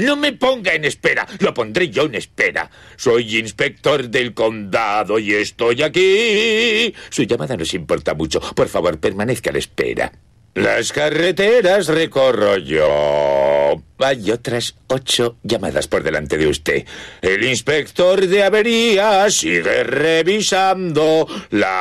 No me ponga en espera, lo pondré yo en espera. Soy inspector del condado y estoy aquí. Su llamada nos importa mucho. Por favor, permanezca a la espera. Las carreteras recorro yo. Hay otras ocho llamadas por delante de usted. El inspector de averías sigue revisando la